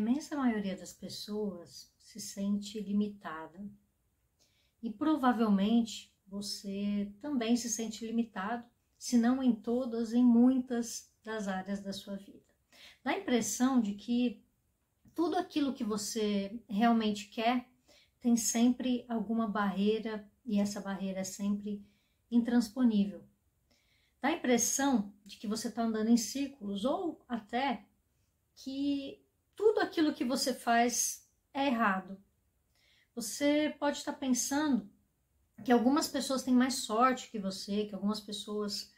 imensa maioria das pessoas se sente limitada. E provavelmente você também se sente limitado, se não em todas, em muitas das áreas da sua vida. Dá a impressão de que tudo aquilo que você realmente quer tem sempre alguma barreira e essa barreira é sempre intransponível. Dá a impressão de que você está andando em círculos ou até que tudo aquilo que você faz é errado. Você pode estar pensando que algumas pessoas têm mais sorte que você, que algumas pessoas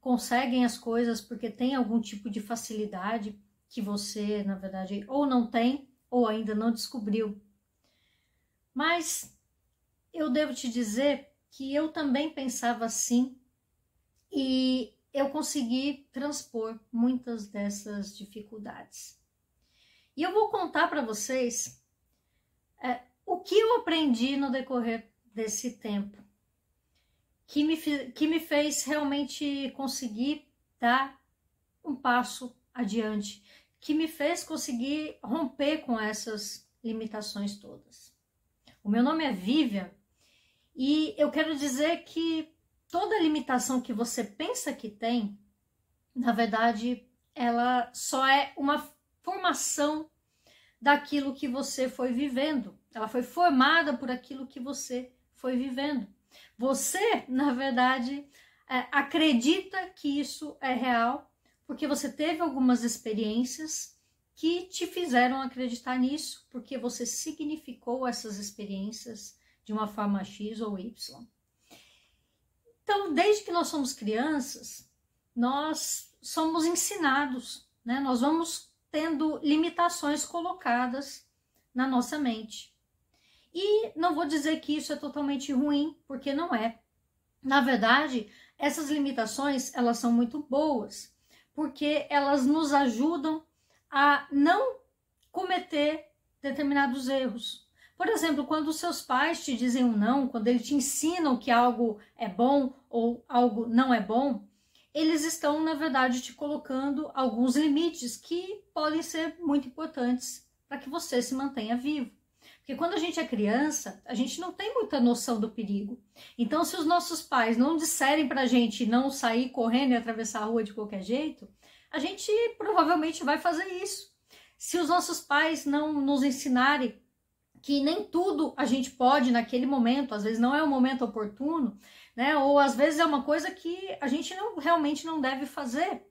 conseguem as coisas porque têm algum tipo de facilidade que você, na verdade, ou não tem ou ainda não descobriu. Mas eu devo te dizer que eu também pensava assim e eu consegui transpor muitas dessas dificuldades. E eu vou contar para vocês é, o que eu aprendi no decorrer desse tempo, que me, que me fez realmente conseguir dar um passo adiante, que me fez conseguir romper com essas limitações todas. O meu nome é Vivian e eu quero dizer que toda limitação que você pensa que tem, na verdade, ela só é uma formação daquilo que você foi vivendo. Ela foi formada por aquilo que você foi vivendo. Você, na verdade, é, acredita que isso é real, porque você teve algumas experiências que te fizeram acreditar nisso, porque você significou essas experiências de uma forma X ou Y. Então, desde que nós somos crianças, nós somos ensinados, né? Nós vamos tendo limitações colocadas na nossa mente. E não vou dizer que isso é totalmente ruim, porque não é. Na verdade, essas limitações, elas são muito boas, porque elas nos ajudam a não cometer determinados erros. Por exemplo, quando seus pais te dizem um não, quando eles te ensinam que algo é bom ou algo não é bom, eles estão, na verdade, te colocando alguns limites que podem ser muito importantes para que você se mantenha vivo. Porque quando a gente é criança, a gente não tem muita noção do perigo. Então, se os nossos pais não disserem para a gente não sair correndo e atravessar a rua de qualquer jeito, a gente provavelmente vai fazer isso. Se os nossos pais não nos ensinarem que nem tudo a gente pode naquele momento, às vezes não é o momento oportuno, né? Ou às vezes é uma coisa que a gente não, realmente não deve fazer.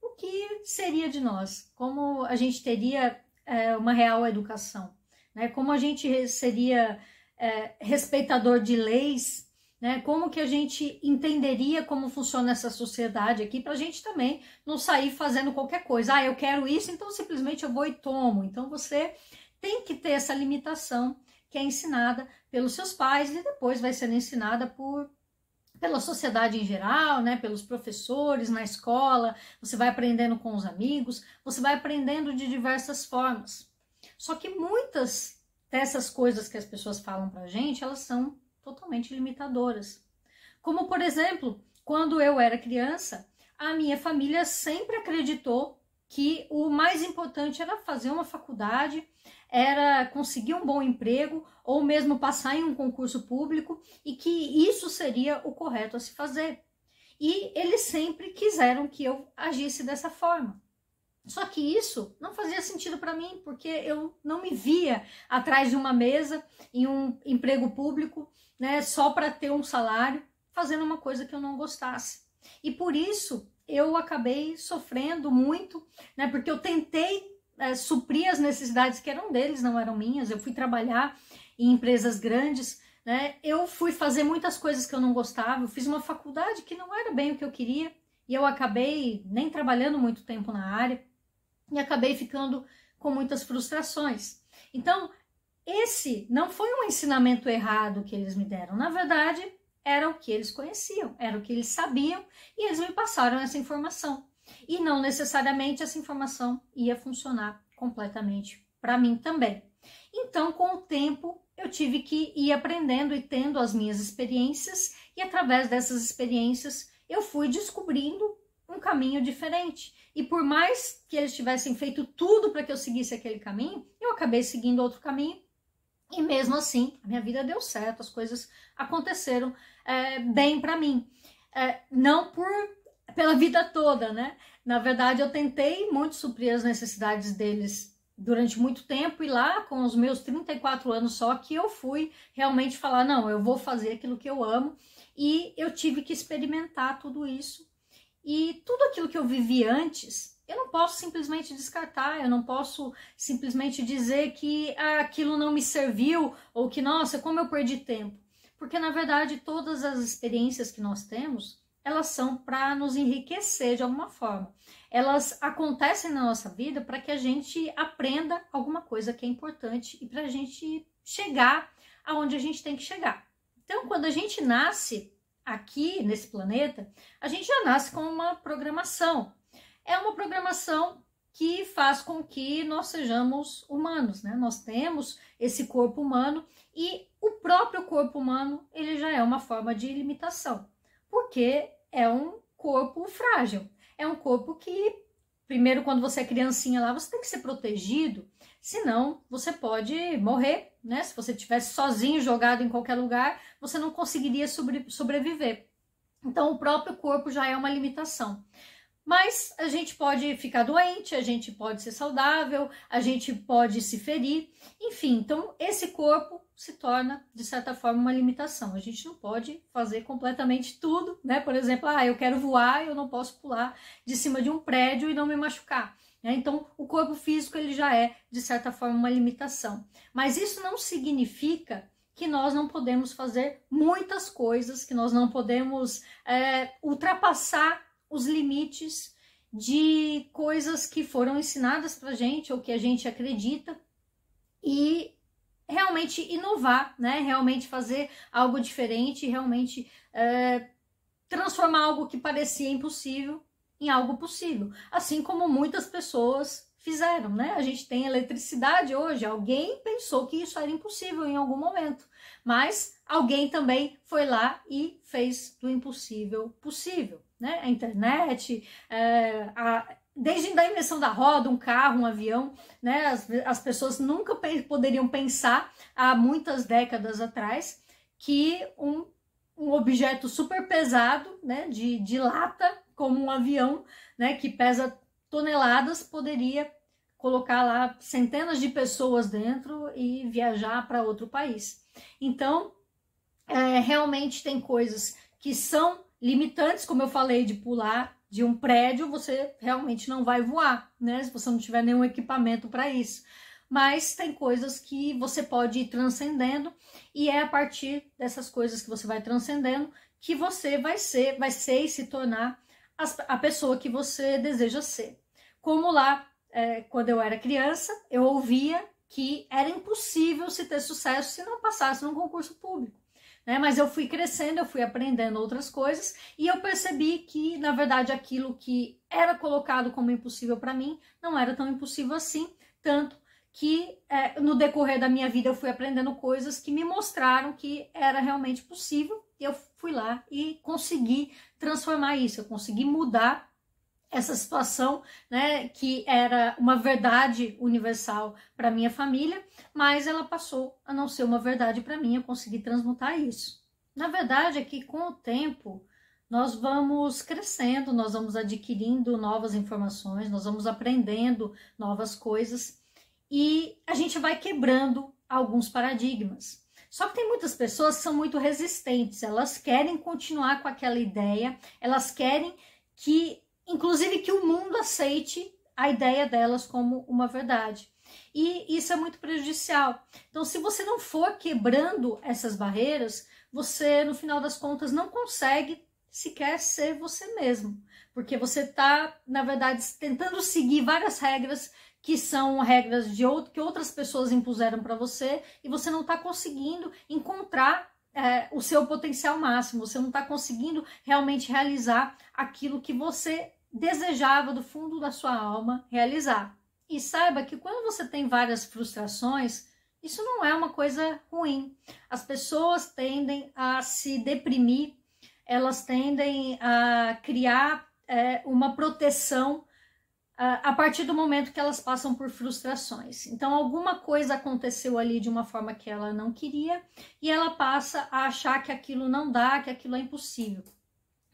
O que seria de nós? Como a gente teria é, uma real educação? Né? Como a gente seria é, respeitador de leis? Né? Como que a gente entenderia como funciona essa sociedade aqui para a gente também não sair fazendo qualquer coisa? Ah, eu quero isso, então simplesmente eu vou e tomo. Então você tem que ter essa limitação que é ensinada pelos seus pais e depois vai sendo ensinada por pela sociedade em geral, né, pelos professores, na escola, você vai aprendendo com os amigos, você vai aprendendo de diversas formas. Só que muitas dessas coisas que as pessoas falam pra gente, elas são totalmente limitadoras. Como, por exemplo, quando eu era criança, a minha família sempre acreditou que o mais importante era fazer uma faculdade, era conseguir um bom emprego ou mesmo passar em um concurso público e que isso seria o correto a se fazer. E eles sempre quiseram que eu agisse dessa forma. Só que isso não fazia sentido para mim, porque eu não me via atrás de uma mesa em um emprego público, né, só para ter um salário, fazendo uma coisa que eu não gostasse. E por isso eu acabei sofrendo muito, né? Porque eu tentei é, suprir as necessidades que eram deles, não eram minhas. Eu fui trabalhar em empresas grandes, né? Eu fui fazer muitas coisas que eu não gostava. Eu fiz uma faculdade que não era bem o que eu queria e eu acabei nem trabalhando muito tempo na área e acabei ficando com muitas frustrações. Então, esse não foi um ensinamento errado que eles me deram. Na verdade, era o que eles conheciam, era o que eles sabiam e eles me passaram essa informação. E não necessariamente essa informação ia funcionar completamente para mim também. Então, com o tempo, eu tive que ir aprendendo e tendo as minhas experiências, e através dessas experiências eu fui descobrindo um caminho diferente. E por mais que eles tivessem feito tudo para que eu seguisse aquele caminho, eu acabei seguindo outro caminho e mesmo assim, a minha vida deu certo, as coisas aconteceram é, bem para mim. É, não por pela vida toda, né? Na verdade, eu tentei muito suprir as necessidades deles durante muito tempo e lá com os meus 34 anos só que eu fui realmente falar não, eu vou fazer aquilo que eu amo e eu tive que experimentar tudo isso. E tudo aquilo que eu vivi antes eu não posso simplesmente descartar, eu não posso simplesmente dizer que ah, aquilo não me serviu ou que, nossa, como eu perdi tempo. Porque, na verdade, todas as experiências que nós temos, elas são para nos enriquecer de alguma forma. Elas acontecem na nossa vida para que a gente aprenda alguma coisa que é importante e para a gente chegar aonde a gente tem que chegar. Então, quando a gente nasce aqui nesse planeta, a gente já nasce com uma programação, é uma programação que faz com que nós sejamos humanos, né? Nós temos esse corpo humano e o próprio corpo humano, ele já é uma forma de limitação, porque é um corpo frágil, é um corpo que primeiro quando você é criancinha lá, você tem que ser protegido, senão você pode morrer, né? Se você tivesse sozinho jogado em qualquer lugar, você não conseguiria sobre, sobreviver. Então o próprio corpo já é uma limitação. Mas a gente pode ficar doente, a gente pode ser saudável, a gente pode se ferir, enfim. Então, esse corpo se torna, de certa forma, uma limitação. A gente não pode fazer completamente tudo, né? Por exemplo, ah, eu quero voar, eu não posso pular de cima de um prédio e não me machucar. Né? Então, o corpo físico ele já é, de certa forma, uma limitação. Mas isso não significa que nós não podemos fazer muitas coisas, que nós não podemos é, ultrapassar os limites de coisas que foram ensinadas para gente ou que a gente acredita e realmente inovar, né? Realmente fazer algo diferente, realmente é, transformar algo que parecia impossível em algo possível. Assim como muitas pessoas fizeram, né? A gente tem eletricidade hoje. Alguém pensou que isso era impossível em algum momento, mas alguém também foi lá e fez do impossível possível, né? A internet, é, a, desde a invenção da roda, um carro, um avião, né? As, as pessoas nunca pe poderiam pensar há muitas décadas atrás que um, um objeto super pesado, né, de, de lata, como um avião, né, que pesa toneladas, poderia colocar lá centenas de pessoas dentro e viajar para outro país. Então, é, realmente tem coisas que são limitantes, como eu falei, de pular de um prédio, você realmente não vai voar, né? Se você não tiver nenhum equipamento para isso. Mas tem coisas que você pode ir transcendendo, e é a partir dessas coisas que você vai transcendendo que você vai ser, vai ser e se tornar a pessoa que você deseja ser. Como lá, é, quando eu era criança, eu ouvia que era impossível se ter sucesso se não passasse num concurso público. Né? Mas eu fui crescendo, eu fui aprendendo outras coisas e eu percebi que, na verdade, aquilo que era colocado como impossível para mim não era tão impossível assim, tanto que é, no decorrer da minha vida eu fui aprendendo coisas que me mostraram que era realmente possível eu fui lá e consegui transformar isso, eu consegui mudar essa situação, né, que era uma verdade universal para minha família, mas ela passou a não ser uma verdade para mim, eu consegui transmutar isso. Na verdade é que com o tempo nós vamos crescendo, nós vamos adquirindo novas informações, nós vamos aprendendo novas coisas e a gente vai quebrando alguns paradigmas. Só que tem muitas pessoas que são muito resistentes, elas querem continuar com aquela ideia, elas querem que, inclusive, que o mundo aceite a ideia delas como uma verdade. E isso é muito prejudicial. Então, se você não for quebrando essas barreiras, você, no final das contas, não consegue sequer ser você mesmo, porque você está, na verdade, tentando seguir várias regras que são regras de outro, que outras pessoas impuseram para você e você não está conseguindo encontrar é, o seu potencial máximo, você não está conseguindo realmente realizar aquilo que você desejava do fundo da sua alma realizar. E saiba que quando você tem várias frustrações, isso não é uma coisa ruim. As pessoas tendem a se deprimir, elas tendem a criar é, uma proteção ah, a partir do momento que elas passam por frustrações. Então, alguma coisa aconteceu ali de uma forma que ela não queria e ela passa a achar que aquilo não dá, que aquilo é impossível.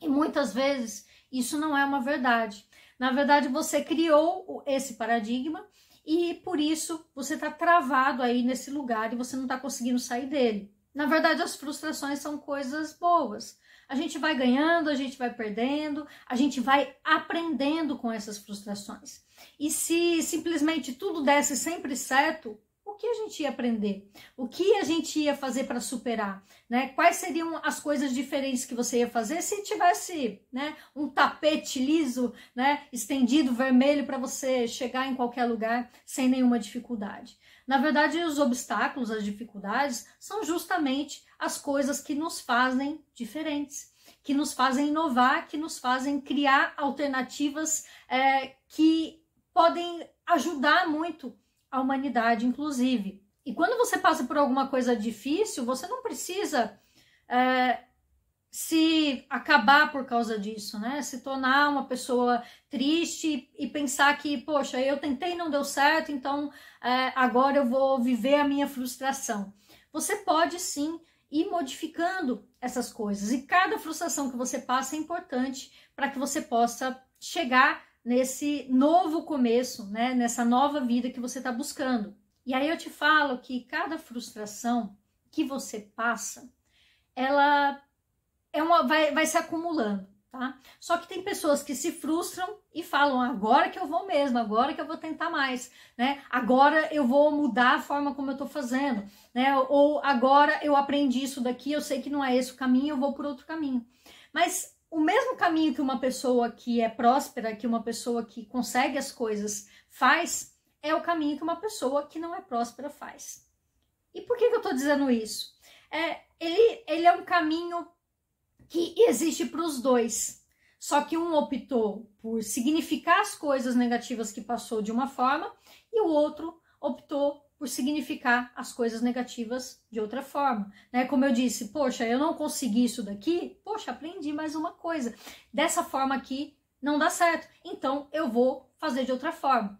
E muitas vezes isso não é uma verdade. Na verdade, você criou esse paradigma e por isso você está travado aí nesse lugar e você não está conseguindo sair dele. Na verdade, as frustrações são coisas boas a gente vai ganhando, a gente vai perdendo, a gente vai aprendendo com essas frustrações. E se simplesmente tudo desse sempre certo, o que a gente ia aprender? O que a gente ia fazer para superar? Né? Quais seriam as coisas diferentes que você ia fazer se tivesse né, um tapete liso, né, estendido, vermelho, para você chegar em qualquer lugar sem nenhuma dificuldade? Na verdade, os obstáculos, as dificuldades, são justamente as coisas que nos fazem diferentes, que nos fazem inovar, que nos fazem criar alternativas é, que podem ajudar muito a humanidade, inclusive. E quando você passa por alguma coisa difícil, você não precisa é, se acabar por causa disso, né? Se tornar uma pessoa triste e pensar que, poxa, eu tentei e não deu certo, então é, agora eu vou viver a minha frustração. Você pode sim ir modificando essas coisas e cada frustração que você passa é importante para que você possa chegar nesse novo começo, né? Nessa nova vida que você está buscando. E aí eu te falo que cada frustração que você passa, ela é uma, vai, vai se acumulando, tá? Só que tem pessoas que se frustram e falam, agora que eu vou mesmo, agora que eu vou tentar mais, né? Agora eu vou mudar a forma como eu tô fazendo, né? Ou agora eu aprendi isso daqui, eu sei que não é esse o caminho, eu vou por outro caminho. Mas o mesmo caminho que uma pessoa que é próspera, que uma pessoa que consegue as coisas faz, é o caminho que uma pessoa que não é próspera faz. E por que, que eu estou dizendo isso? É, ele, ele é um caminho que existe para os dois. Só que um optou por significar as coisas negativas que passou de uma forma e o outro optou por significar as coisas negativas de outra forma, né? Como eu disse, poxa, eu não consegui isso daqui, poxa, aprendi mais uma coisa. Dessa forma aqui não dá certo, então eu vou fazer de outra forma.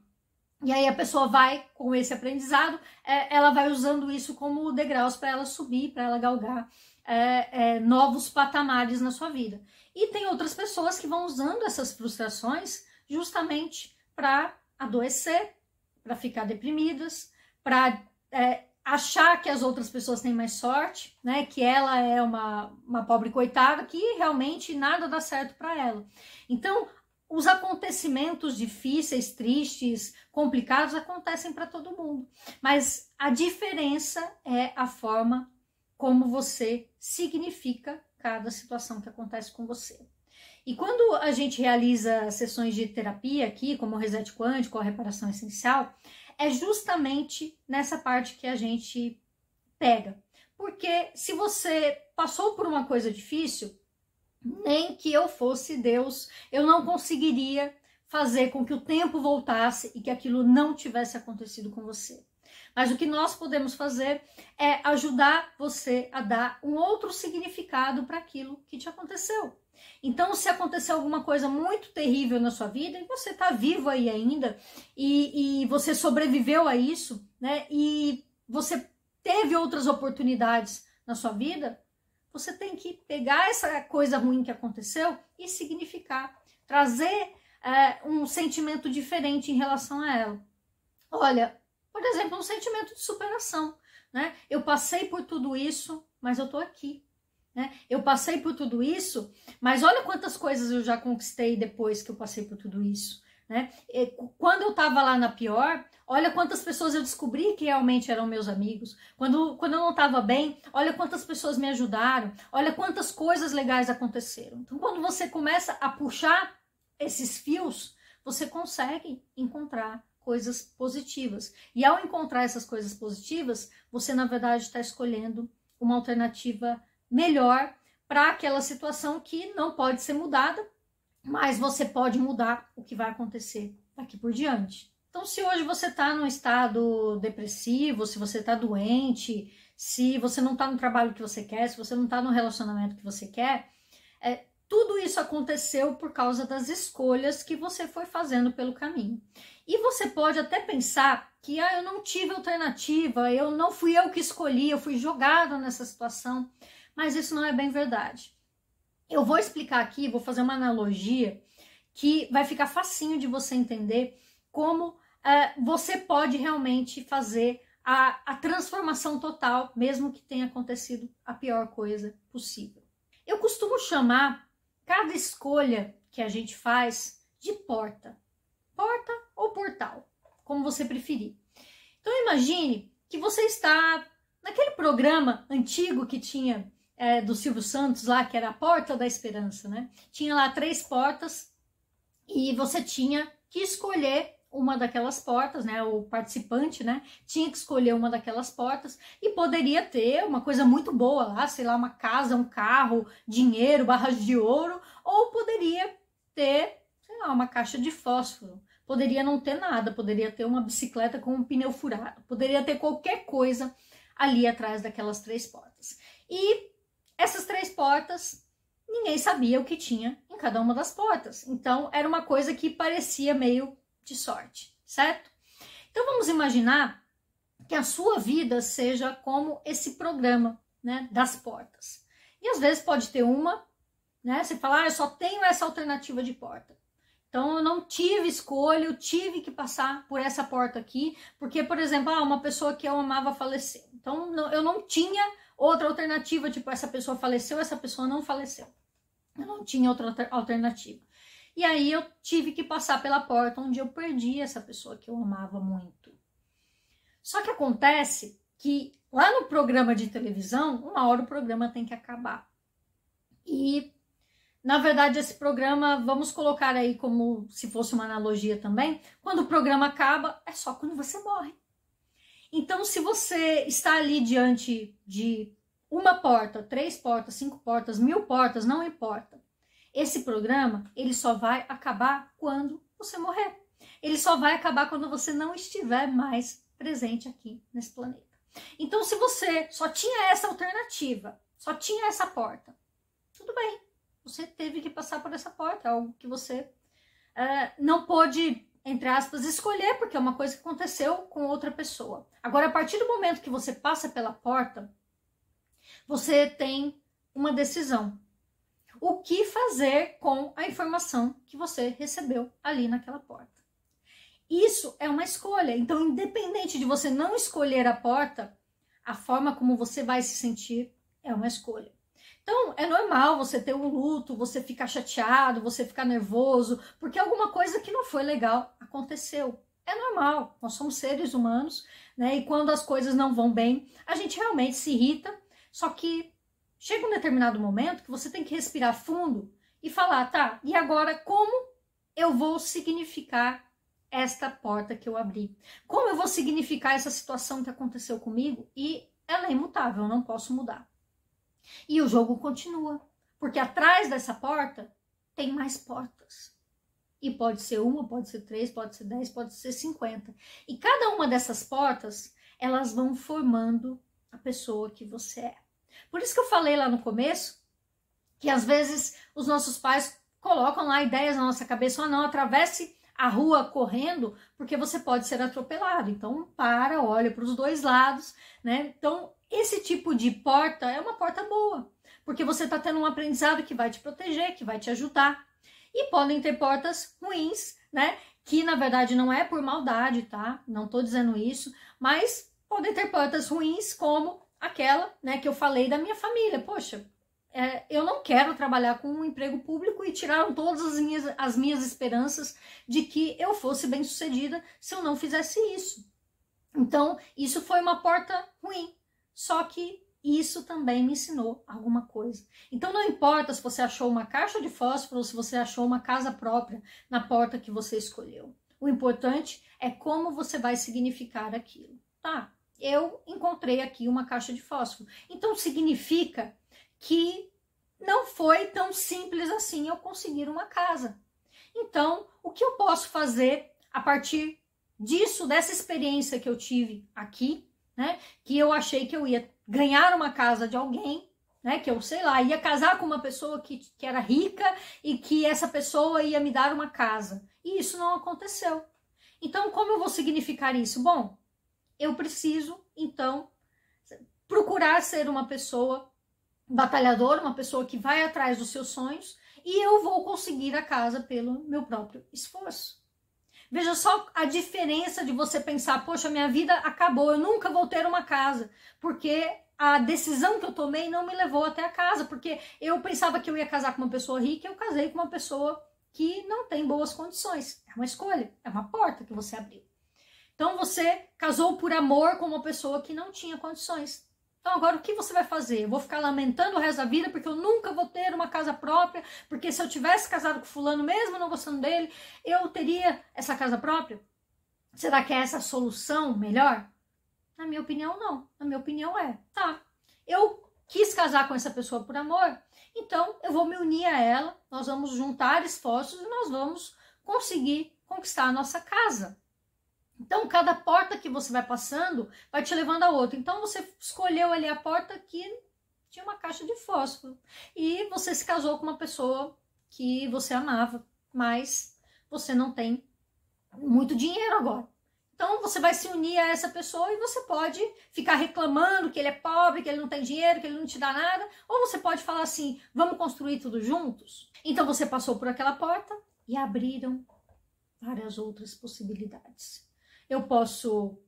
E aí a pessoa vai com esse aprendizado, é, ela vai usando isso como degraus para ela subir, para ela galgar é, é, novos patamares na sua vida. E tem outras pessoas que vão usando essas frustrações justamente para adoecer, para ficar deprimidas, para é, achar que as outras pessoas têm mais sorte, né? Que ela é uma, uma pobre coitada, que realmente nada dá certo para ela. Então, os acontecimentos difíceis, tristes, complicados acontecem para todo mundo, mas a diferença é a forma como você significa cada situação que acontece com você. E quando a gente realiza sessões de terapia aqui, como o reset quântico, a reparação essencial, é justamente nessa parte que a gente pega. Porque se você passou por uma coisa difícil, nem que eu fosse Deus, eu não conseguiria fazer com que o tempo voltasse e que aquilo não tivesse acontecido com você. Mas o que nós podemos fazer é ajudar você a dar um outro significado para aquilo que te aconteceu. Então, se aconteceu alguma coisa muito terrível na sua vida e você está vivo aí ainda e, e você sobreviveu a isso, né? E você teve outras oportunidades na sua vida, você tem que pegar essa coisa ruim que aconteceu e significar, trazer é, um sentimento diferente em relação a ela. Olha, por exemplo, um sentimento de superação, né? Eu passei por tudo isso, mas eu tô aqui, né? Eu passei por tudo isso, mas olha quantas coisas eu já conquistei depois que eu passei por tudo isso, né? E quando eu tava lá na pior, olha quantas pessoas eu descobri que realmente eram meus amigos. Quando, quando eu não tava bem, olha quantas pessoas me ajudaram, olha quantas coisas legais aconteceram. Então, quando você começa a puxar esses fios, você consegue encontrar coisas positivas. E ao encontrar essas coisas positivas, você na verdade está escolhendo uma alternativa melhor para aquela situação que não pode ser mudada, mas você pode mudar o que vai acontecer daqui por diante. Então, se hoje você está num estado depressivo, se você está doente, se você não está no trabalho que você quer, se você não está no relacionamento que você quer, é, tudo isso aconteceu por causa das escolhas que você foi fazendo pelo caminho. E você pode até pensar que ah, eu não tive alternativa, eu não fui eu que escolhi, eu fui jogado nessa situação, mas isso não é bem verdade. Eu vou explicar aqui, vou fazer uma analogia que vai ficar facinho de você entender como é, você pode realmente fazer a, a, transformação total, mesmo que tenha acontecido a pior coisa possível. Eu costumo chamar cada escolha que a gente faz de porta, porta ou portal, como você preferir. Então imagine que você está naquele programa antigo que tinha é, do Silvio Santos lá, que era a Porta da Esperança, né? Tinha lá três portas e você tinha que escolher uma daquelas portas, né? O participante, né, tinha que escolher uma daquelas portas e poderia ter uma coisa muito boa lá, sei lá, uma casa, um carro, dinheiro, barras de ouro, ou poderia ter, sei lá, uma caixa de fósforo. Poderia não ter nada, poderia ter uma bicicleta com um pneu furado, poderia ter qualquer coisa ali atrás daquelas três portas. E essas três portas, ninguém sabia o que tinha em cada uma das portas. Então era uma coisa que parecia meio de sorte, certo? Então vamos imaginar que a sua vida seja como esse programa, né, das portas. E às vezes pode ter uma, né, você falar, ah, eu só tenho essa alternativa de porta. Então eu não tive escolha, eu tive que passar por essa porta aqui, porque por exemplo, ah, uma pessoa que eu amava faleceu. Então eu não tinha outra alternativa, tipo essa pessoa faleceu, essa pessoa não faleceu. Eu não tinha outra alternativa. E aí eu tive que passar pela porta onde eu perdi essa pessoa que eu amava muito. Só que acontece que lá no programa de televisão, uma hora o programa tem que acabar. E na verdade, esse programa, vamos colocar aí como se fosse uma analogia também, quando o programa acaba, é só quando você morre. Então, se você está ali diante de uma porta, três portas, cinco portas, mil portas, não importa, esse programa, ele só vai acabar quando você morrer. Ele só vai acabar quando você não estiver mais presente aqui nesse planeta. Então, se você só tinha essa alternativa, só tinha essa porta, tudo bem. Você teve que passar por essa porta, é algo que você uh, não pôde, entre aspas, escolher, porque é uma coisa que aconteceu com outra pessoa. Agora, a partir do momento que você passa pela porta, você tem uma decisão o que fazer com a informação que você recebeu ali naquela porta. Isso é uma escolha. Então, independente de você não escolher a porta, a forma como você vai se sentir é uma escolha. Então, é normal você ter um luto, você ficar chateado, você ficar nervoso, porque alguma coisa que não foi legal aconteceu. É normal, nós somos seres humanos, né? E quando as coisas não vão bem, a gente realmente se irrita, só que Chega um determinado momento que você tem que respirar fundo e falar, tá, e agora como eu vou significar esta porta que eu abri? Como eu vou significar essa situação que aconteceu comigo? E ela é imutável, eu não posso mudar. E o jogo continua, porque atrás dessa porta tem mais portas. E pode ser uma, pode ser três, pode ser dez, pode ser cinquenta. E cada uma dessas portas, elas vão formando a pessoa que você é. Por isso que eu falei lá no começo que às vezes os nossos pais colocam lá ideias na nossa cabeça, ou ah, não, atravesse a rua correndo, porque você pode ser atropelado. Então, para, olha para os dois lados, né? Então, esse tipo de porta é uma porta boa, porque você está tendo um aprendizado que vai te proteger, que vai te ajudar. E podem ter portas ruins, né? Que na verdade não é por maldade, tá? Não tô dizendo isso, mas podem ter portas ruins, como aquela né, que eu falei da minha família. Poxa, é, eu não quero trabalhar com um emprego público e tiraram todas as minhas, as minhas esperanças de que eu fosse bem sucedida se eu não fizesse isso. Então, isso foi uma porta ruim. Só que isso também me ensinou alguma coisa. Então, não importa se você achou uma caixa de fósforo ou se você achou uma casa própria na porta que você escolheu. O importante é como você vai significar aquilo, tá? eu encontrei aqui uma caixa de fósforo. Então significa que não foi tão simples assim eu conseguir uma casa. Então, o que eu posso fazer a partir disso, dessa experiência que eu tive aqui, né? Que eu achei que eu ia ganhar uma casa de alguém, né? Que eu, sei lá, ia casar com uma pessoa que, que era rica e que essa pessoa ia me dar uma casa. E isso não aconteceu. Então, como eu vou significar isso? Bom, eu preciso, então, procurar ser uma pessoa batalhadora, uma pessoa que vai atrás dos seus sonhos e eu vou conseguir a casa pelo meu próprio esforço. Veja só a diferença de você pensar, poxa, minha vida acabou, eu nunca vou ter uma casa, porque a decisão que eu tomei não me levou até a casa, porque eu pensava que eu ia casar com uma pessoa rica, eu casei com uma pessoa que não tem boas condições. É uma escolha, é uma porta que você abriu. Então você casou por amor com uma pessoa que não tinha condições. Então agora o que você vai fazer? Eu vou ficar lamentando o resto da vida porque eu nunca vou ter uma casa própria, porque se eu tivesse casado com fulano mesmo não gostando dele, eu teria essa casa própria? Será que é essa a solução melhor? Na minha opinião não. Na minha opinião é, tá. Eu quis casar com essa pessoa por amor, então eu vou me unir a ela, nós vamos juntar esforços e nós vamos conseguir conquistar a nossa casa. Então, cada porta que você vai passando vai te levando a outra. Então, você escolheu ali a porta que tinha uma caixa de fósforo. E você se casou com uma pessoa que você amava, mas você não tem muito dinheiro agora. Então, você vai se unir a essa pessoa e você pode ficar reclamando que ele é pobre, que ele não tem dinheiro, que ele não te dá nada. Ou você pode falar assim: vamos construir tudo juntos? Então, você passou por aquela porta e abriram várias outras possibilidades. Eu posso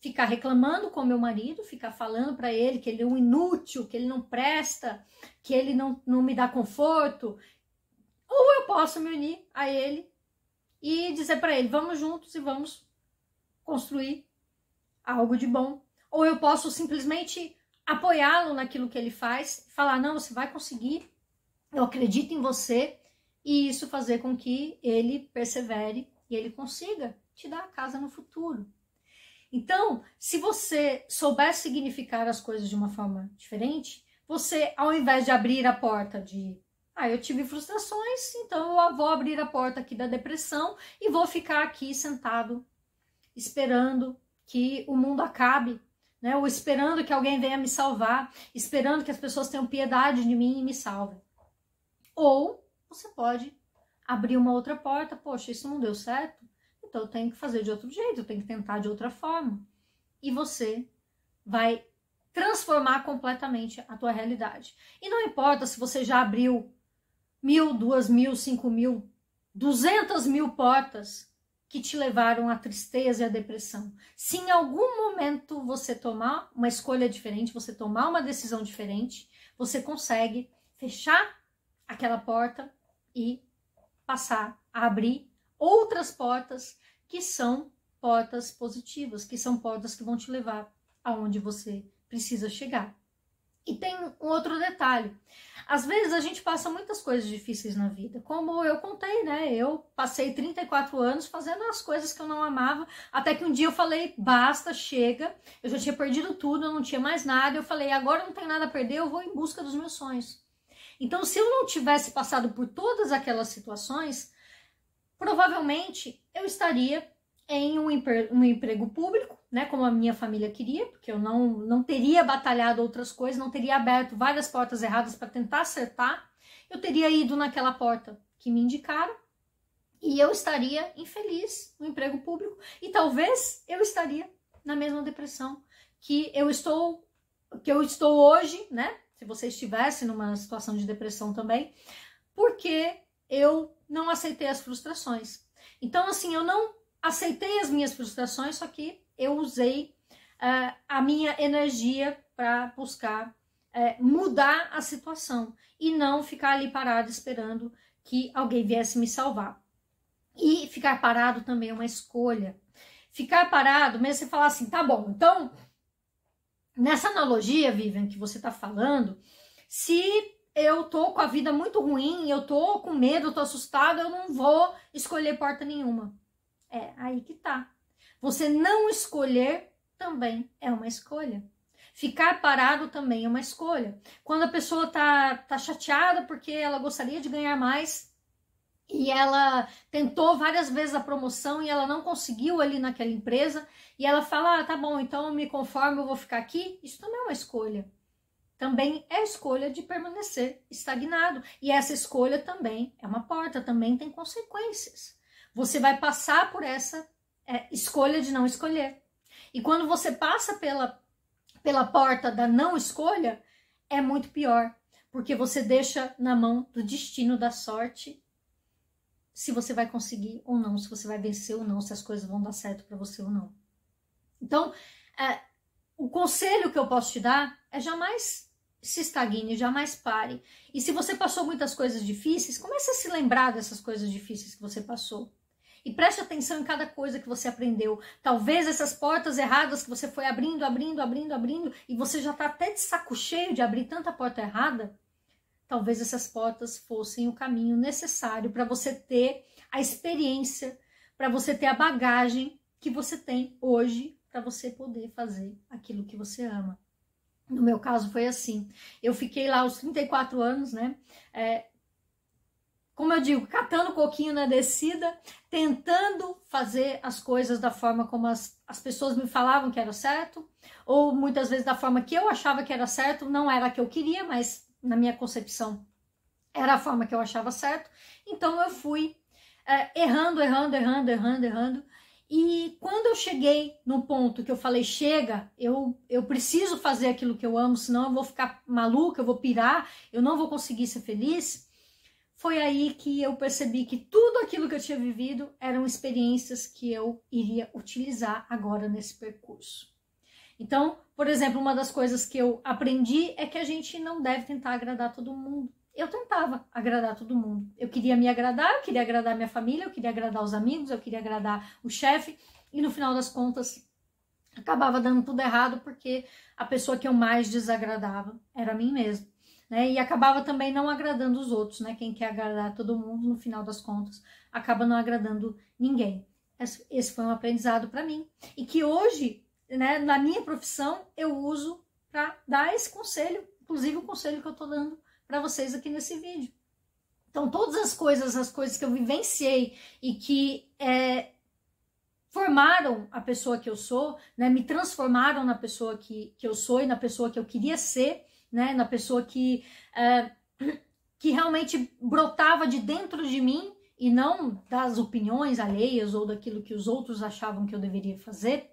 ficar reclamando com meu marido, ficar falando para ele que ele é um inútil, que ele não presta, que ele não, não me dá conforto. Ou eu posso me unir a ele e dizer para ele: vamos juntos e vamos construir algo de bom. Ou eu posso simplesmente apoiá-lo naquilo que ele faz, falar: não, você vai conseguir, eu acredito em você, e isso fazer com que ele persevere e ele consiga te a casa no futuro. Então, se você soubesse significar as coisas de uma forma diferente, você, ao invés de abrir a porta de ah, eu tive frustrações, então eu vou abrir a porta aqui da depressão e vou ficar aqui sentado esperando que o mundo acabe, né? Ou esperando que alguém venha me salvar, esperando que as pessoas tenham piedade de mim e me salvem. Ou você pode abrir uma outra porta, poxa, isso não deu certo. Então eu tenho que fazer de outro jeito, eu tenho que tentar de outra forma. E você vai transformar completamente a tua realidade. E não importa se você já abriu mil, duas mil, cinco mil, duzentas mil portas que te levaram à tristeza e à depressão. Se em algum momento você tomar uma escolha diferente, você tomar uma decisão diferente, você consegue fechar aquela porta e passar a abrir outras portas que são portas positivas, que são portas que vão te levar aonde você precisa chegar. E tem um outro detalhe. Às vezes a gente passa muitas coisas difíceis na vida. Como eu contei, né? Eu passei 34 anos fazendo as coisas que eu não amava, até que um dia eu falei: basta, chega. Eu já tinha perdido tudo, eu não tinha mais nada. Eu falei: agora não tem nada a perder, eu vou em busca dos meus sonhos. Então, se eu não tivesse passado por todas aquelas situações, provavelmente eu estaria em um, um emprego público, né, como a minha família queria, porque eu não, não teria batalhado outras coisas, não teria aberto várias portas erradas para tentar acertar, eu teria ido naquela porta que me indicaram e eu estaria infeliz no emprego público e talvez eu estaria na mesma depressão que eu estou que eu estou hoje, né? Se você estivesse numa situação de depressão também, porque eu não aceitei as frustrações. Então, assim, eu não aceitei as minhas frustrações, só que eu usei uh, a minha energia para buscar uh, mudar a situação e não ficar ali parado esperando que alguém viesse me salvar. E ficar parado também é uma escolha. Ficar parado, mesmo você falar assim, tá bom, então, nessa analogia, Vivian, que você está falando, se eu tô com a vida muito ruim, eu tô com medo, tô assustada, eu não vou escolher porta nenhuma. É aí que tá. Você não escolher também é uma escolha. Ficar parado também é uma escolha. Quando a pessoa tá, tá chateada porque ela gostaria de ganhar mais e ela tentou várias vezes a promoção e ela não conseguiu ali naquela empresa e ela fala: ah, tá bom, então eu me conformo, eu vou ficar aqui. Isso também é uma escolha também é a escolha de permanecer estagnado. E essa escolha também é uma porta, também tem consequências. Você vai passar por essa é, escolha de não escolher. E quando você passa pela, pela porta da não escolha, é muito pior, porque você deixa na mão do destino da sorte se você vai conseguir ou não, se você vai vencer ou não, se as coisas vão dar certo para você ou não. Então, é, o conselho que eu posso te dar é jamais se estagne, jamais pare. E se você passou muitas coisas difíceis, comece a se lembrar dessas coisas difíceis que você passou. E preste atenção em cada coisa que você aprendeu. Talvez essas portas erradas que você foi abrindo, abrindo, abrindo, abrindo, e você já está até de saco cheio de abrir tanta porta errada. Talvez essas portas fossem o caminho necessário para você ter a experiência, para você ter a bagagem que você tem hoje, para você poder fazer aquilo que você ama. No meu caso foi assim. Eu fiquei lá os 34 anos, né? É, como eu digo, catando coquinho na descida, tentando fazer as coisas da forma como as, as pessoas me falavam que era certo, ou muitas vezes da forma que eu achava que era certo, não era a que eu queria, mas na minha concepção era a forma que eu achava certo. Então eu fui é, errando, errando, errando, errando, errando, e quando eu cheguei no ponto que eu falei, chega, eu, eu preciso fazer aquilo que eu amo, senão eu vou ficar maluca, eu vou pirar, eu não vou conseguir ser feliz, foi aí que eu percebi que tudo aquilo que eu tinha vivido eram experiências que eu iria utilizar agora nesse percurso. Então, por exemplo, uma das coisas que eu aprendi é que a gente não deve tentar agradar todo mundo eu tentava agradar todo mundo. Eu queria me agradar, eu queria agradar minha família, eu queria agradar os amigos, eu queria agradar o chefe, e no final das contas acabava dando tudo errado porque a pessoa que eu mais desagradava era a mim mesma. Né? E acabava também não agradando os outros, né? Quem quer agradar todo mundo, no final das contas, acaba não agradando ninguém. Esse foi um aprendizado para mim e que hoje, né, na minha profissão, eu uso para dar esse conselho, inclusive o conselho que eu estou dando para vocês aqui nesse vídeo. Então, todas as coisas, as coisas que eu vivenciei e que é, formaram a pessoa que eu sou, né, me transformaram na pessoa que, que eu sou e na pessoa que eu queria ser, né, na pessoa que, é, que realmente brotava de dentro de mim e não das opiniões alheias ou daquilo que os outros achavam que eu deveria fazer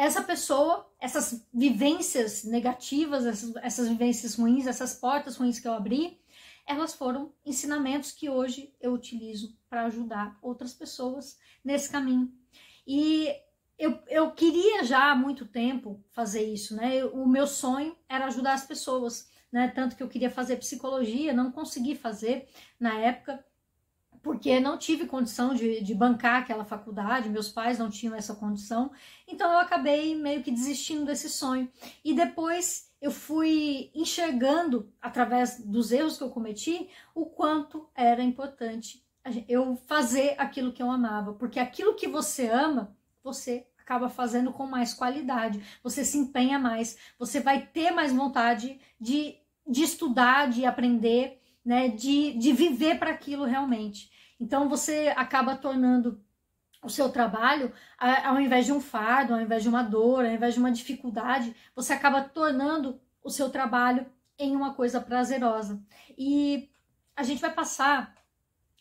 essa pessoa, essas vivências negativas, essas, essas vivências ruins, essas portas ruins que eu abri, elas foram ensinamentos que hoje eu utilizo para ajudar outras pessoas nesse caminho. E eu, eu queria já há muito tempo fazer isso, né? o meu sonho era ajudar as pessoas, né? Tanto que eu queria fazer psicologia, não consegui fazer na época, porque não tive condição de, de, bancar aquela faculdade, meus pais não tinham essa condição, então eu acabei meio que desistindo desse sonho. E depois eu fui enxergando, através dos erros que eu cometi, o quanto era importante eu fazer aquilo que eu amava, porque aquilo que você ama, você acaba fazendo com mais qualidade, você se empenha mais, você vai ter mais vontade de, de estudar, de aprender. Né, de, de viver para aquilo realmente. Então você acaba tornando o seu trabalho, ao invés de um fardo, ao invés de uma dor, ao invés de uma dificuldade, você acaba tornando o seu trabalho em uma coisa prazerosa. E a gente vai passar,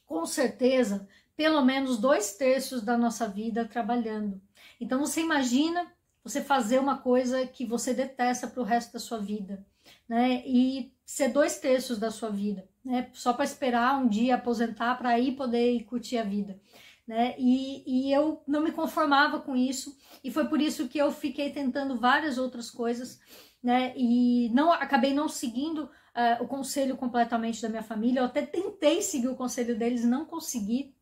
com certeza, pelo menos dois terços da nossa vida trabalhando. Então você imagina você fazer uma coisa que você detesta para o resto da sua vida, né? E ser dois terços da sua vida né? Só para esperar um dia aposentar para aí poder ir curtir a vida. Né? E, e eu não me conformava com isso, e foi por isso que eu fiquei tentando várias outras coisas, né? E não acabei não seguindo uh, o conselho completamente da minha família. Eu até tentei seguir o conselho deles, não consegui,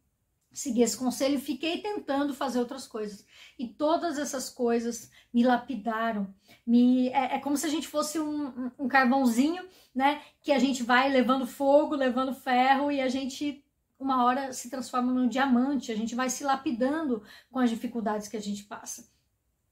segui esse conselho e fiquei tentando fazer outras coisas. E todas essas coisas me lapidaram. Me, é, é como se a gente fosse um, um, carvãozinho, né? Que a gente vai levando fogo, levando ferro e a gente uma hora se transforma num diamante. A gente vai se lapidando com as dificuldades que a gente passa.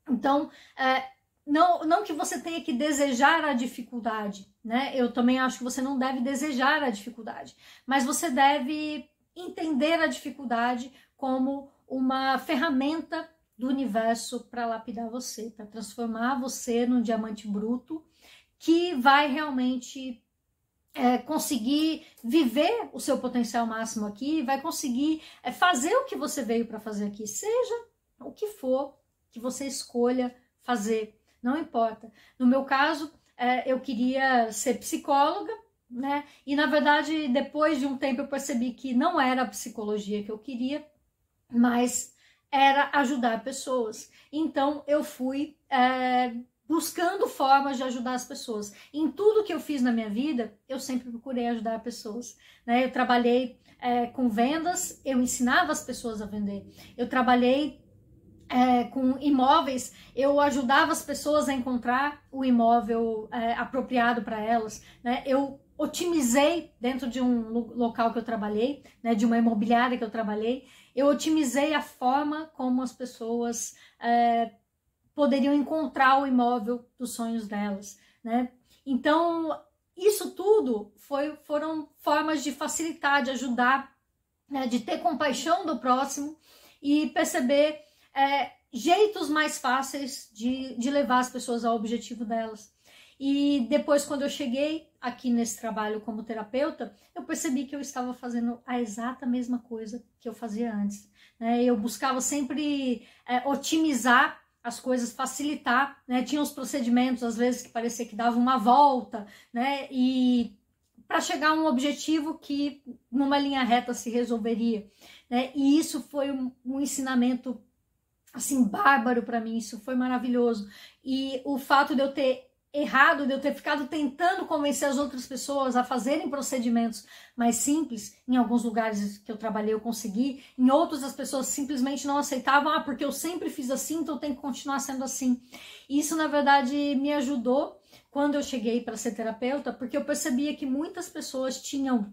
Então, é, não, não que você tenha que desejar a dificuldade, né? Eu também acho que você não deve desejar a dificuldade, mas você deve entender a dificuldade como uma ferramenta do universo para lapidar você, para transformar você num diamante bruto que vai realmente é, conseguir viver o seu potencial máximo aqui, vai conseguir é, fazer o que você veio para fazer aqui, seja o que for que você escolha fazer, não importa. No meu caso, é, eu queria ser psicóloga, né? E na verdade, depois de um tempo eu percebi que não era a psicologia que eu queria, mas era ajudar pessoas. Então eu fui é, buscando formas de ajudar as pessoas. Em tudo que eu fiz na minha vida, eu sempre procurei ajudar pessoas. Né? Eu trabalhei é, com vendas, eu ensinava as pessoas a vender. Eu trabalhei é, com imóveis, eu ajudava as pessoas a encontrar o imóvel é, apropriado para elas. Né? Eu otimizei dentro de um local que eu trabalhei, né, de uma imobiliária que eu trabalhei, eu otimizei a forma como as pessoas é, poderiam encontrar o imóvel dos sonhos delas, né? Então isso tudo foi, foram formas de facilitar, de ajudar, né, de ter compaixão do próximo e perceber é, jeitos mais fáceis de, de levar as pessoas ao objetivo delas. E depois, quando eu cheguei aqui nesse trabalho como terapeuta, eu percebi que eu estava fazendo a exata mesma coisa que eu fazia antes. Né? Eu buscava sempre é, otimizar as coisas, facilitar, né? Tinha os procedimentos, às vezes, que parecia que dava uma volta, né? E para chegar a um objetivo que numa linha reta se resolveria, né? E isso foi um, um ensinamento assim bárbaro para mim, isso foi maravilhoso. E o fato de eu ter errado de eu ter ficado tentando convencer as outras pessoas a fazerem procedimentos mais simples. Em alguns lugares que eu trabalhei eu consegui, em outros as pessoas simplesmente não aceitavam, ah, porque eu sempre fiz assim, então tem que continuar sendo assim. Isso na verdade me ajudou quando eu cheguei para ser terapeuta, porque eu percebia que muitas pessoas tinham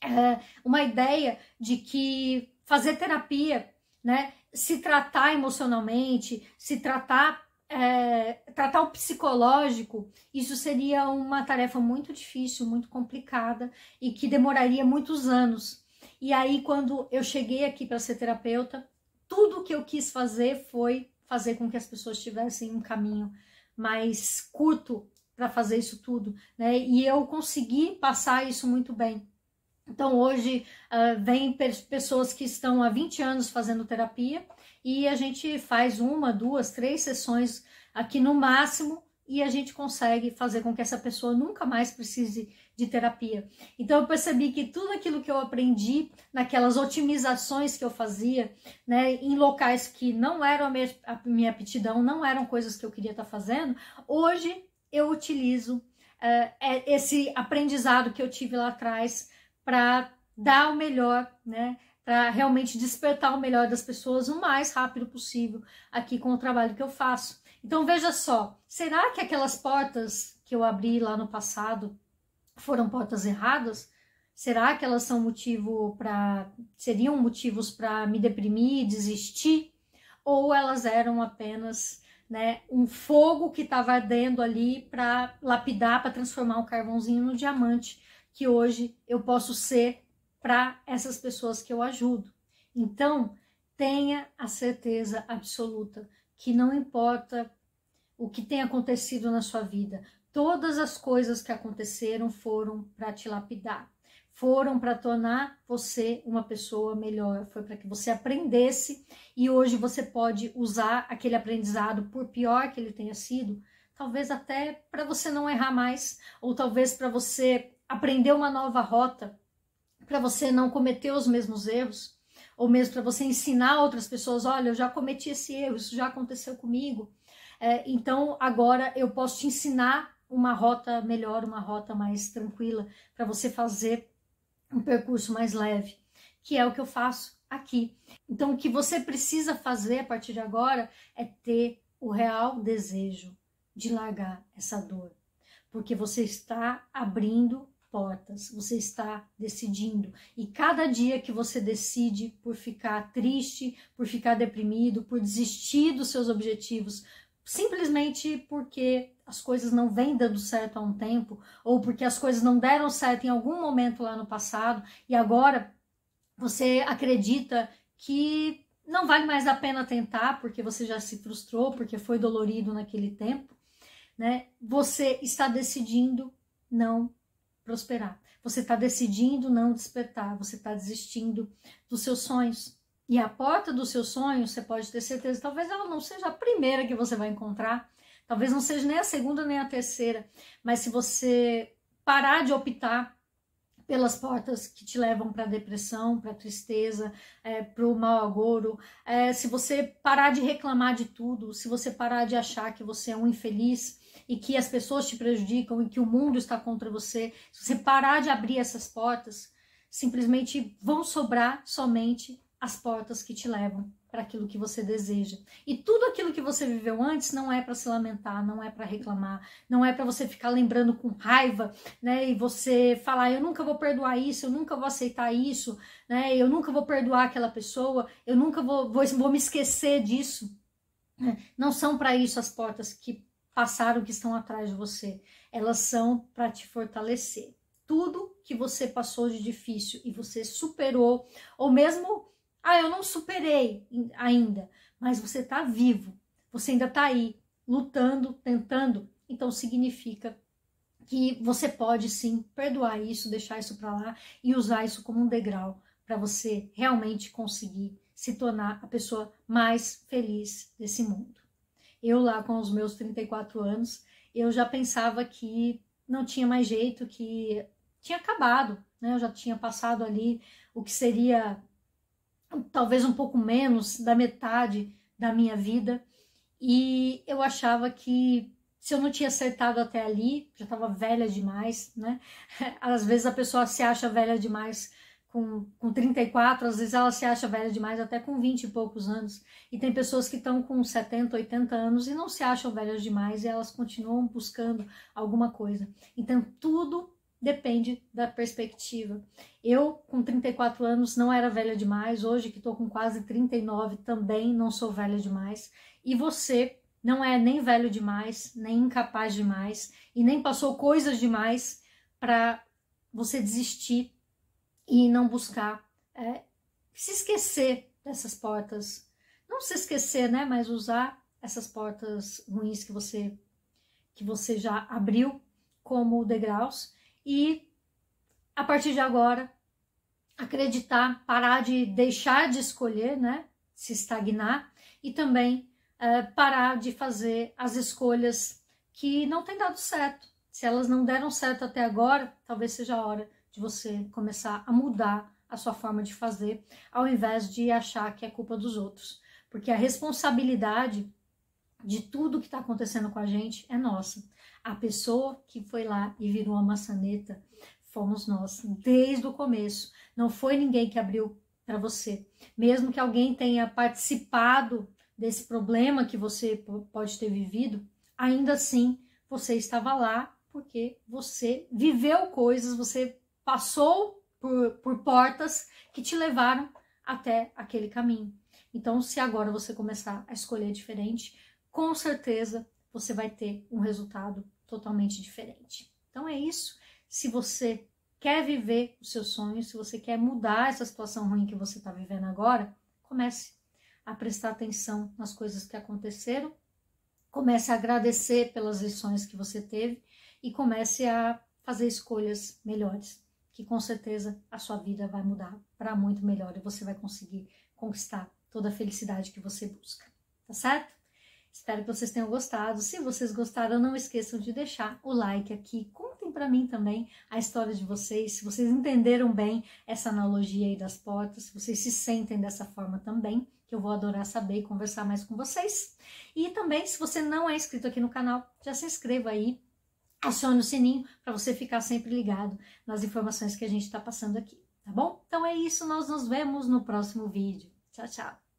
é, uma ideia de que fazer terapia, né, se tratar emocionalmente, se tratar é, tratar o psicológico, isso seria uma tarefa muito difícil, muito complicada e que demoraria muitos anos. E aí, quando eu cheguei aqui para ser terapeuta, tudo que eu quis fazer foi fazer com que as pessoas tivessem um caminho mais curto para fazer isso tudo, né? E eu consegui passar isso muito bem. Então, hoje, uh, vem pessoas que estão há 20 anos fazendo terapia e a gente faz uma, duas, três sessões aqui no máximo e a gente consegue fazer com que essa pessoa nunca mais precise de terapia. Então eu percebi que tudo aquilo que eu aprendi naquelas otimizações que eu fazia, né, em locais que não eram a minha, a minha aptidão, não eram coisas que eu queria estar tá fazendo, hoje eu utilizo eh, é esse aprendizado que eu tive lá atrás para dar o melhor, né? para realmente despertar o melhor das pessoas o mais rápido possível aqui com o trabalho que eu faço. Então veja só, será que aquelas portas que eu abri lá no passado foram portas erradas? Será que elas são motivo para seriam motivos para me deprimir, desistir, ou elas eram apenas né, um fogo que estava ardendo ali para lapidar, para transformar um carvãozinho no diamante que hoje eu posso ser para essas pessoas que eu ajudo. Então, tenha a certeza absoluta que não importa o que tem acontecido na sua vida, todas as coisas que aconteceram foram para te lapidar, foram para tornar você uma pessoa melhor, foi para que você aprendesse e hoje você pode usar aquele aprendizado, por pior que ele tenha sido, talvez até para você não errar mais, ou talvez para você aprender uma nova rota para você não cometer os mesmos erros, ou mesmo para você ensinar outras pessoas: olha, eu já cometi esse erro, isso já aconteceu comigo, é, então agora eu posso te ensinar uma rota melhor, uma rota mais tranquila, para você fazer um percurso mais leve, que é o que eu faço aqui. Então, o que você precisa fazer a partir de agora é ter o real desejo de largar essa dor, porque você está abrindo portas, você está decidindo. E cada dia que você decide por ficar triste, por ficar deprimido, por desistir dos seus objetivos, simplesmente porque as coisas não vêm dando certo há um tempo, ou porque as coisas não deram certo em algum momento lá no passado, e agora você acredita que não vale mais a pena tentar, porque você já se frustrou, porque foi dolorido naquele tempo, né? Você está decidindo não prosperar. Você está decidindo não despertar, você está desistindo dos seus sonhos. E a porta dos seus sonhos, você pode ter certeza, talvez ela não seja a primeira que você vai encontrar, talvez não seja nem a segunda nem a terceira, mas se você parar de optar pelas portas que te levam para depressão, para tristeza, é, para o mau agouro, é, se você parar de reclamar de tudo, se você parar de achar que você é um infeliz, e que as pessoas te prejudicam e que o mundo está contra você, se você parar de abrir essas portas, simplesmente vão sobrar somente as portas que te levam para aquilo que você deseja. E tudo aquilo que você viveu antes não é para se lamentar, não é para reclamar, não é para você ficar lembrando com raiva, né? E você falar, eu nunca vou perdoar isso, eu nunca vou aceitar isso, né? Eu nunca vou perdoar aquela pessoa, eu nunca vou, vou, vou me esquecer disso. Não são para isso as portas que passaram que estão atrás de você. Elas são para te fortalecer. Tudo que você passou de difícil e você superou, ou mesmo, ah, eu não superei ainda, mas você está vivo, você ainda está aí, lutando, tentando, então significa que você pode sim perdoar isso, deixar isso para lá e usar isso como um degrau para você realmente conseguir se tornar a pessoa mais feliz desse mundo. Eu lá com os meus 34 anos, eu já pensava que não tinha mais jeito, que tinha acabado, né? Eu já tinha passado ali o que seria talvez um pouco menos da metade da minha vida e eu achava que se eu não tinha acertado até ali, já estava velha demais, né? Às vezes a pessoa se acha velha demais com, com 34, às vezes ela se acha velha demais até com 20 e poucos anos. E tem pessoas que estão com 70, 80 anos e não se acham velhas demais e elas continuam buscando alguma coisa. Então tudo depende da perspectiva. Eu, com 34 anos, não era velha demais. Hoje, que estou com quase 39, também não sou velha demais. E você não é nem velho demais, nem incapaz demais, e nem passou coisas demais para você desistir e não buscar é, se esquecer dessas portas. Não se esquecer, né? Mas usar essas portas ruins que você que você já abriu como degraus e a partir de agora acreditar, parar de deixar de escolher, né? Se estagnar e também é, parar de fazer as escolhas que não têm dado certo. Se elas não deram certo até agora, talvez seja a hora de você começar a mudar a sua forma de fazer, ao invés de achar que é culpa dos outros. Porque a responsabilidade de tudo que está acontecendo com a gente é nossa. A pessoa que foi lá e virou a maçaneta fomos nós, desde o começo. Não foi ninguém que abriu para você. Mesmo que alguém tenha participado desse problema que você pode ter vivido, ainda assim você estava lá porque você viveu coisas, você passou por, por portas que te levaram até aquele caminho. Então, se agora você começar a escolher diferente, com certeza você vai ter um resultado totalmente diferente. Então é isso. Se você quer viver os seus sonhos, se você quer mudar essa situação ruim que você está vivendo agora, comece a prestar atenção nas coisas que aconteceram, comece a agradecer pelas lições que você teve e comece a fazer escolhas melhores que com certeza a sua vida vai mudar para muito melhor e você vai conseguir conquistar toda a felicidade que você busca, tá certo? Espero que vocês tenham gostado. Se vocês gostaram, não esqueçam de deixar o like aqui. Contem para mim também a história de vocês, se vocês entenderam bem essa analogia aí das portas, se vocês se sentem dessa forma também, que eu vou adorar saber e conversar mais com vocês. E também, se você não é inscrito aqui no canal, já se inscreva aí acione o sininho para você ficar sempre ligado nas informações que a gente está passando aqui, tá bom? Então é isso, nós nos vemos no próximo vídeo. Tchau, tchau!